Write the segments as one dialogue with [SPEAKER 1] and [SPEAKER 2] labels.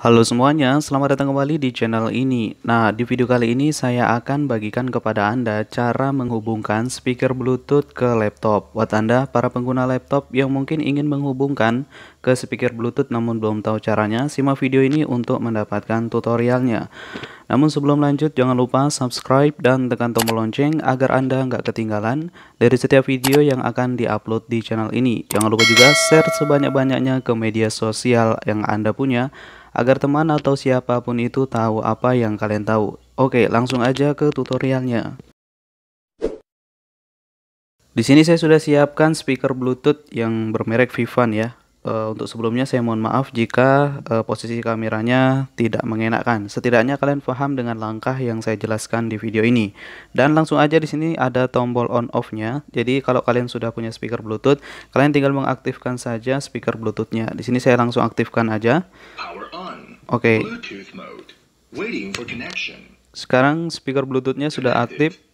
[SPEAKER 1] Halo semuanya, selamat datang kembali di channel ini. Nah, di video kali ini saya akan bagikan kepada Anda cara menghubungkan speaker Bluetooth ke laptop. Buat Anda, para pengguna laptop yang mungkin ingin menghubungkan ke speaker Bluetooth namun belum tahu caranya, simak video ini untuk mendapatkan tutorialnya. Namun sebelum lanjut, jangan lupa subscribe dan tekan tombol lonceng agar Anda nggak ketinggalan dari setiap video yang akan diupload di channel ini. Jangan lupa juga share sebanyak-banyaknya ke media sosial yang Anda punya agar teman atau siapapun itu tahu apa yang kalian tahu. Oke, langsung aja ke tutorialnya. Di sini saya sudah siapkan speaker Bluetooth yang bermerek Vivan ya. Uh, untuk sebelumnya saya mohon maaf jika uh, posisi kameranya tidak mengenakan. Setidaknya kalian paham dengan langkah yang saya jelaskan di video ini. Dan langsung aja di sini ada tombol on off-nya. Jadi kalau kalian sudah punya speaker Bluetooth, kalian tinggal mengaktifkan saja speaker Bluetooth-nya. Di sini saya langsung aktifkan aja. Oke. Okay. Sekarang speaker Bluetooth-nya sudah aktif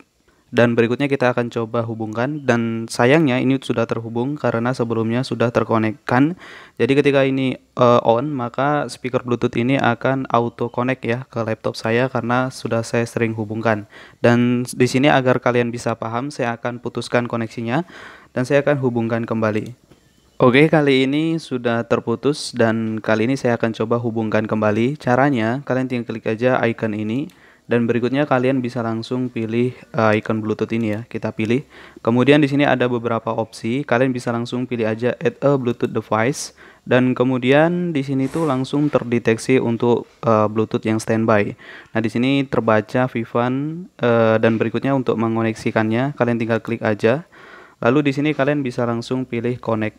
[SPEAKER 1] dan berikutnya kita akan coba hubungkan dan sayangnya ini sudah terhubung karena sebelumnya sudah terkonekkan jadi ketika ini uh, on maka speaker bluetooth ini akan auto connect ya ke laptop saya karena sudah saya sering hubungkan dan di sini agar kalian bisa paham saya akan putuskan koneksinya dan saya akan hubungkan kembali Oke, kali ini sudah terputus dan kali ini saya akan coba hubungkan kembali. Caranya, kalian tinggal klik aja icon ini dan berikutnya kalian bisa langsung pilih uh, eh, icon Bluetooth ini ya, kita pilih. Kemudian di sini ada beberapa opsi, kalian bisa langsung pilih aja add a Bluetooth device dan kemudian di sini tuh langsung terdeteksi untuk uh, Bluetooth yang standby. Nah, di sini terbaca Vivan uh, dan berikutnya untuk mengoneksikannya kalian tinggal klik aja. Lalu di sini kalian bisa langsung pilih connect.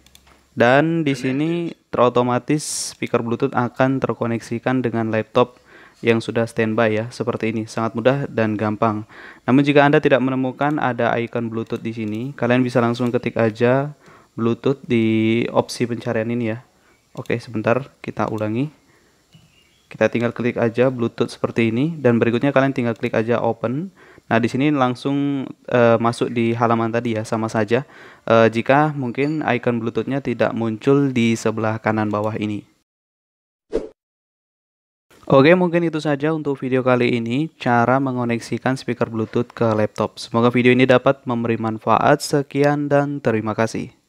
[SPEAKER 1] Dan di sini terotomatis speaker Bluetooth akan terkoneksikan dengan laptop yang sudah standby ya, seperti ini, sangat mudah dan gampang. Namun jika Anda tidak menemukan ada icon Bluetooth di sini, kalian bisa langsung ketik aja Bluetooth di opsi pencarian ini ya. Oke, sebentar kita ulangi. Kita tinggal klik aja Bluetooth seperti ini dan berikutnya kalian tinggal klik aja open. Nah, di sini langsung uh, masuk di halaman tadi ya, sama saja. Uh, jika mungkin icon Bluetooth-nya tidak muncul di sebelah kanan bawah ini. Oke, mungkin itu saja untuk video kali ini, cara mengoneksikan speaker Bluetooth ke laptop. Semoga video ini dapat memberi manfaat. Sekian dan terima kasih.